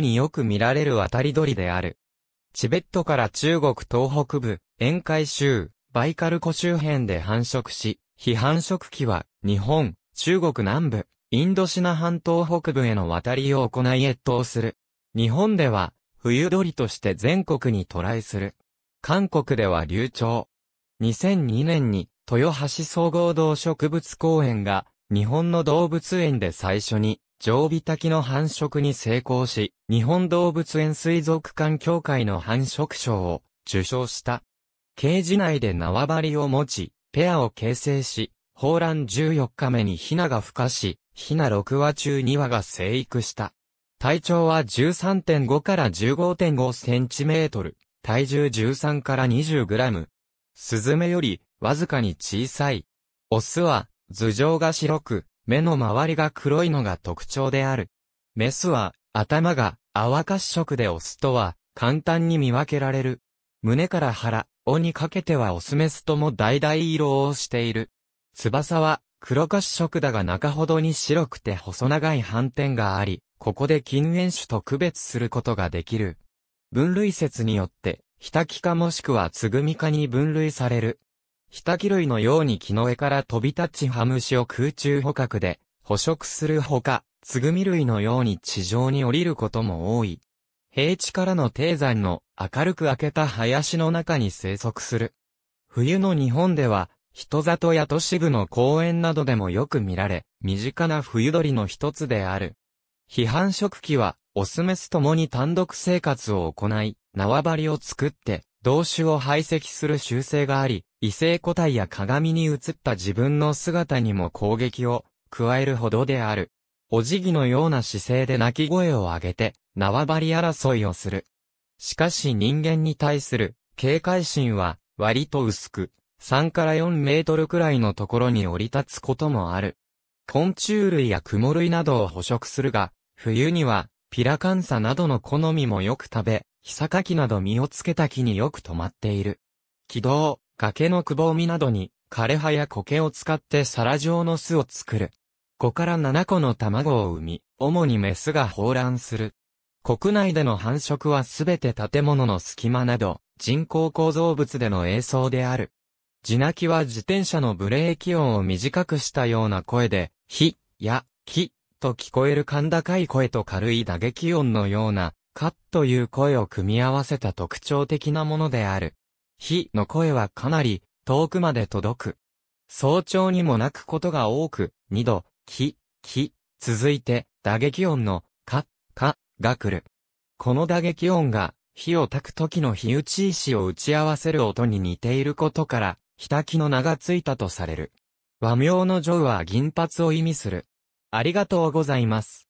によく見られる渡り鳥である。チベットから中国東北部、沿海州、バイカル湖周辺で繁殖し、非繁殖期は日本、中国南部、インドシナ半島北部への渡りを行い越冬する。日本では冬鳥として全国に渡来する。韓国では流暢。2002年に豊橋総合動植物公園が日本の動物園で最初に常備滝の繁殖に成功し、日本動物園水族館協会の繁殖賞を受賞した。ケージ内で縄張りを持ち、ペアを形成し、放卵14日目にヒナが孵化し、ヒナ6羽中2羽が生育した。体長は13.5から15.5センチメートル、体重13から20グラム。スズメよりわずかに小さい。オスは頭上が白く、目の周りが黒いのが特徴である。メスは、頭が泡褐色でオスとは、簡単に見分けられる。胸から腹、尾にかけてはオスメスとも橙色をしている。翼は、黒褐色だが中ほどに白くて細長い斑点があり、ここで近煙種と区別することができる。分類説によって、ヒタキ科もしくはつぐみ科に分類される。タキ類のように木の上から飛び立ちハムシを空中捕獲で捕食するほか、つぐみ類のように地上に降りることも多い。平地からの低山の明るく明けた林の中に生息する。冬の日本では、人里や都市部の公園などでもよく見られ、身近な冬鳥の一つである。批判食器は、オスメスともに単独生活を行い、縄張りを作って、動詞を排斥する習性があり、異性個体や鏡に映った自分の姿にも攻撃を加えるほどである。お辞儀のような姿勢で鳴き声を上げて、縄張り争いをする。しかし人間に対する警戒心は割と薄く、3から4メートルくらいのところに降り立つこともある。昆虫類やクモ類などを捕食するが、冬にはピラカンサなどの好みもよく食べ、ひさかきなど実をつけた木によく止まっている。軌道、崖のくぼみなどに枯葉や苔を使って皿状の巣を作る。5から7個の卵を産み、主にメスが放卵する。国内での繁殖はすべて建物の隙間など、人工構造物での映像である。地鳴きは自転車のブレーキ音を短くしたような声で、ひ、や、き、と聞こえる甲高い声と軽い打撃音のようなかという声を組み合わせた特徴的なものである。火の声はかなり遠くまで届く。早朝にも鳴くことが多く、二度、き、き、続いて打撃音のか、かが来る。この打撃音が火を焚く時の火打ち石を打ち合わせる音に似ていることから、日焚きの名がついたとされる。和名の女は銀髪を意味する。ありがとうございます。